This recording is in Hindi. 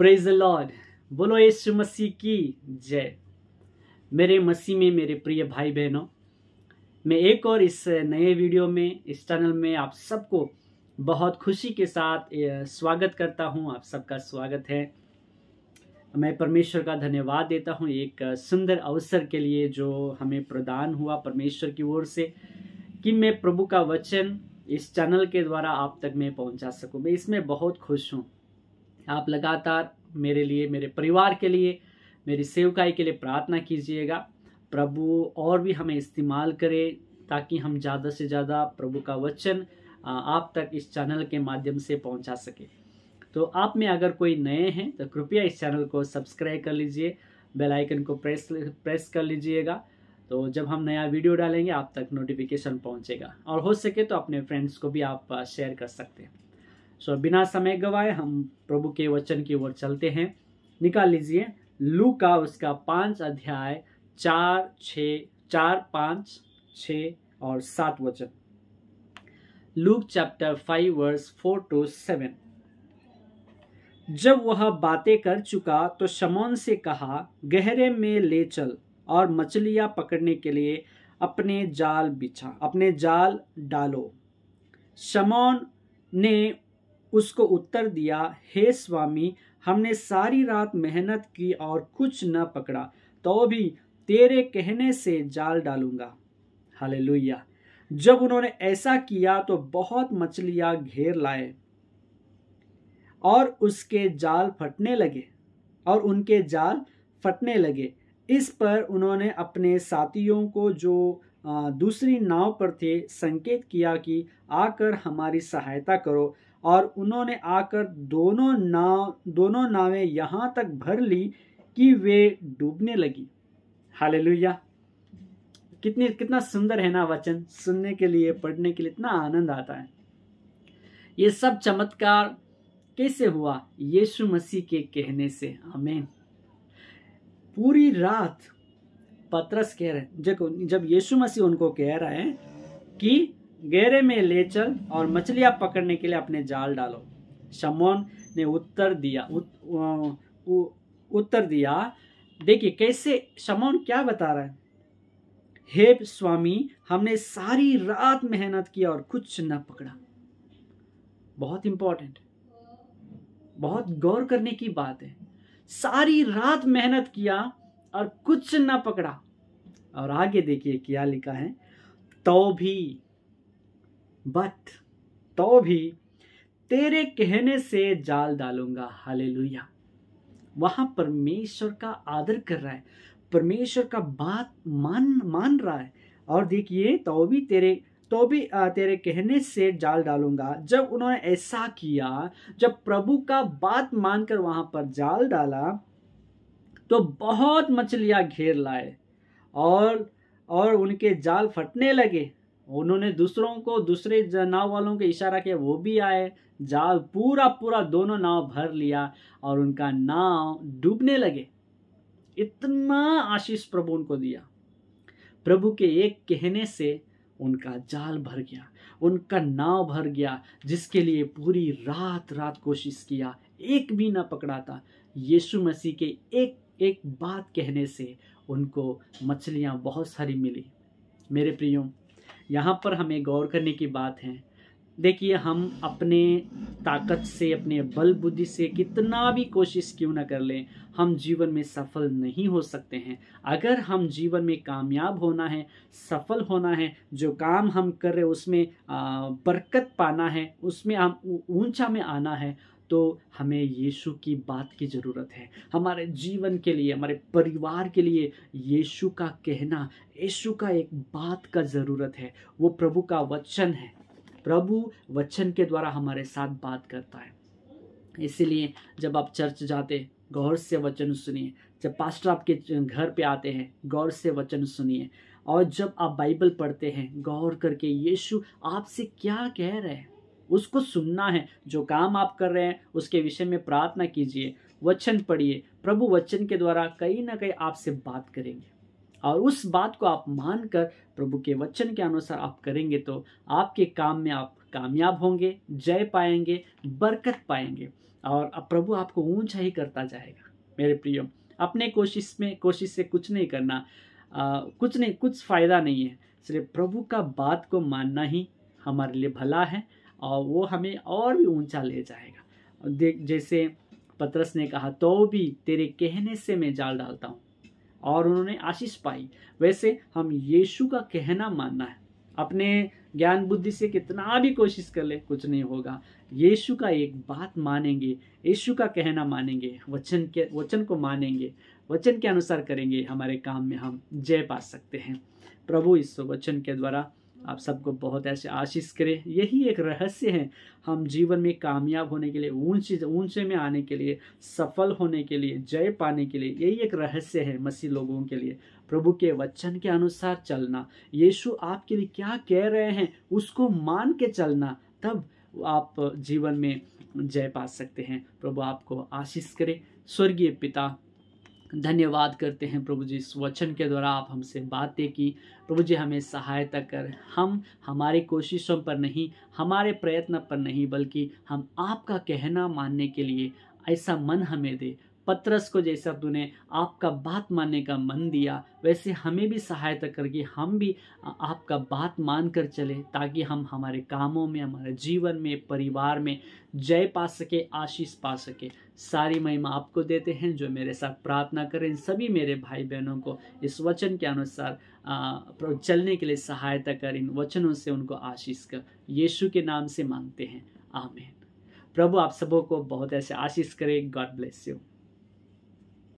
प्रेज लॉर्ड बोलो यीशु मसीह की जय मेरे मसीह में मेरे प्रिय भाई बहनों मैं एक और इस नए वीडियो में इस चैनल में आप सबको बहुत खुशी के साथ स्वागत करता हूं आप सबका स्वागत है मैं परमेश्वर का धन्यवाद देता हूं एक सुंदर अवसर के लिए जो हमें प्रदान हुआ परमेश्वर की ओर से कि मैं प्रभु का वचन इस चैनल के द्वारा आप तक मैं पहुंचा सकूं मैं इसमें बहुत खुश हूं आप लगातार मेरे लिए मेरे परिवार के लिए मेरी सेवकाई के लिए प्रार्थना कीजिएगा प्रभु और भी हमें इस्तेमाल करें ताकि हम ज़्यादा से ज़्यादा प्रभु का वचन आप तक इस चैनल के माध्यम से पहुंचा सके तो आप में अगर कोई नए हैं तो कृपया इस चैनल को सब्सक्राइब कर लीजिए बेल आइकन को प्रेस प्रेस कर लीजिएगा तो जब हम नया वीडियो डालेंगे आप तक नोटिफिकेशन पहुंचेगा और हो सके तो अपने फ्रेंड्स को भी आप शेयर कर सकते हैं सो बिना समय गवाए हम प्रभु के वचन की ओर चलते हैं निकाल लीजिए लू का उसका पांच अध्याय चार छ चार पाँच छ और सात वचन Luke chapter five verse four to seven जब वह बातें कर चुका तो शमौन से कहा गहरे में ले चल और मछलियां पकड़ने के लिए अपने जाल बिछा अपने जाल डालो शमौन ने उसको उत्तर दिया हे स्वामी हमने सारी रात मेहनत की और कुछ न पकड़ा तो भी तेरे कहने से जाल डालूंगा हाले जब उन्होंने ऐसा किया तो बहुत मछलियां घेर लाए और उसके जाल फटने लगे और उनके जाल फटने लगे इस पर उन्होंने अपने साथियों को जो दूसरी नाव पर थे संकेत किया कि आकर हमारी सहायता करो और उन्होंने आकर दोनों नाव दोनों नावें यहाँ तक भर ली कि वे डूबने लगी हाल कितनी कितना सुंदर है ना वचन सुनने के लिए पढ़ने के लिए इतना आनंद आता है ये सब चमत्कार कैसे हुआ यीशु मसीह के कहने से हमें पूरी रात पत्रस कह रहे हैं देखो जब यीशु मसीह उनको कह रहे हैं कि गहरे में ले चल और मछलियाँ पकड़ने के लिए अपने जाल डालो शमोन ने उत्तर दिया उत, उ, उ, उत्तर दिया देखिए कैसे शमोन क्या बता रहा है हे स्वामी हमने सारी रात मेहनत किया और कुछ न पकड़ा बहुत इंपॉर्टेंट बहुत गौर करने की बात है सारी रात मेहनत किया और कुछ ना पकड़ा और आगे देखिए क्या लिखा है तो भी बट तो भी तेरे कहने से जाल डालूंगा हाले लुया वहां परमेश्वर का आदर कर रहा है परमेश्वर का बात मान मान रहा है और देखिए तो भी तेरे तो भी तेरे कहने से जाल डालूंगा जब उन्होंने ऐसा किया जब प्रभु का बात मानकर वहां पर जाल डाला तो बहुत मछलियाँ घेर लाए और और उनके जाल फटने लगे उन्होंने दूसरों को दूसरे नाव वालों के इशारा किया वो भी आए जाल पूरा पूरा दोनों नाव भर लिया और उनका नाव डूबने लगे इतना आशीष प्रभु उनको दिया प्रभु के एक कहने से उनका जाल भर गया उनका नाव भर गया जिसके लिए पूरी रात रात कोशिश किया एक भी ना पकड़ा था यीशु मसीह के एक एक बात कहने से उनको मछलियाँ बहुत सारी मिली मेरे प्रियो यहाँ पर हमें गौर करने की बात है देखिए हम अपने ताकत से अपने बल बुद्धि से कितना भी कोशिश क्यों ना कर लें हम जीवन में सफल नहीं हो सकते हैं अगर हम जीवन में कामयाब होना है सफल होना है जो काम हम कर रहे उसमें बरकत पाना है उसमें हम ऊंचा में आना है तो हमें यीशु की बात की ज़रूरत है हमारे जीवन के लिए हमारे परिवार के लिए यीशु का कहना यीशु का एक बात का ज़रूरत है वो प्रभु का वचन है प्रभु वचन के द्वारा हमारे साथ बात करता है इसीलिए जब आप चर्च जाते गौर से वचन सुनिए जब पास्टर आपके घर पे आते हैं गौर से वचन सुनिए और जब आप बाइबल पढ़ते हैं गौर करके यीशु आपसे क्या कह रहे हैं उसको सुनना है जो काम आप कर रहे हैं उसके विषय में प्रार्थना कीजिए वचन पढ़िए प्रभु वचन के द्वारा कहीं ना कहीं आपसे बात करेंगे और उस बात को आप मानकर प्रभु के वचन के अनुसार आप करेंगे तो आपके काम में आप कामयाब होंगे जय पाएंगे बरकत पाएंगे और अब प्रभु आपको ऊंचा ही करता जाएगा मेरे प्रियो अपने कोशिश में कोशिश से कुछ नहीं करना आ, कुछ नहीं कुछ फ़ायदा नहीं है सिर्फ प्रभु का बात को मानना ही हमारे लिए भला है और वो हमें और भी ऊंचा ले जाएगा देख जैसे पतरस ने कहा तो भी तेरे कहने से मैं जाल डालता हूँ और उन्होंने आशीष पाई वैसे हम यीशु का कहना मानना है अपने ज्ञान बुद्धि से कितना भी कोशिश कर ले कुछ नहीं होगा यीशु का एक बात मानेंगे यीशु का कहना मानेंगे वचन के वचन को मानेंगे वचन के अनुसार करेंगे हमारे काम में हम जय पा सकते हैं प्रभु इस वचन के द्वारा आप सबको बहुत ऐसे आशीष करें यही एक रहस्य है हम जीवन में कामयाब होने के लिए ऊंचे ऊंचे में आने के लिए सफल होने के लिए जय पाने के लिए यही एक रहस्य है मसीह लोगों के लिए प्रभु के वचन के अनुसार चलना यीशु आपके लिए क्या कह रहे हैं उसको मान के चलना तब आप जीवन में जय पा सकते हैं प्रभु आपको आशीष करे स्वर्गीय पिता धन्यवाद करते हैं प्रभु जी इस वचन के द्वारा आप हमसे बातें की प्रभु जी हमें सहायता कर हम हमारी कोशिशों पर नहीं हमारे प्रयत्न पर नहीं बल्कि हम आपका कहना मानने के लिए ऐसा मन हमें दे पत्रस को जैसे तूने आपका बात मानने का मन दिया वैसे हमें भी सहायता करके हम भी आपका बात मान कर चले ताकि हम हमारे कामों में हमारे जीवन में परिवार में जय पा सके आशीष पा सके सारी महिमा आपको देते हैं जो मेरे साथ प्रार्थना करें इन सभी मेरे भाई बहनों को इस वचन के अनुसार चलने के लिए सहायता कर इन वचनों से उनको आशीष कर यीशु के नाम से मांगते हैं आमेन प्रभु आप सबों को बहुत ऐसे आशीष करें गॉड ब्लेस यू